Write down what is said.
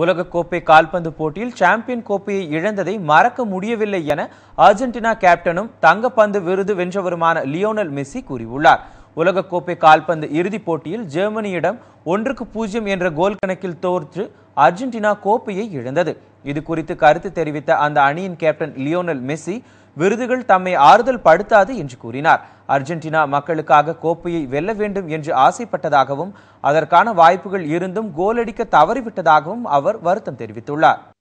உலகக்கோப்பை கால்பந்து போட்டியில் சாம்பியன் கோப்பையை இழந்ததை மறக்க முடியவில்லை என அர்ஜென்டினா கேப்டனும் தங்கப்பந்து விருது வென்றவருமான லியோனல் மெஸ்ஸி கூறியுள்ளார் உலகக்கோப்பை கால்பந்து இறுதிப் போட்டியில் ஜெர்மனியிடம் ஒன்றுக்கு பூஜ்ஜியம் என்ற கோல் கணக்கில் தோற்று அர்ஜென்டினா கோப்பையை இழந்தது இது குறித்து கருத்து தெரிவித்த அந்த அணியின் கேப்டன் லியோனல் மெஸ்ஸி விருதுகள் தம்மை ஆறுதல் படுத்தாது என்று கூறினார் அர்ஜென்டினா மக்களுக்காக கோப்பையை வெல்ல வேண்டும் என்று ஆசைப்பட்டதாகவும் அதற்கான வாய்ப்புகள் இருந்தும் கோலடிக்க தவறிவிட்டதாகவும் அவர் வருத்தம் தெரிவித்துள்ளார்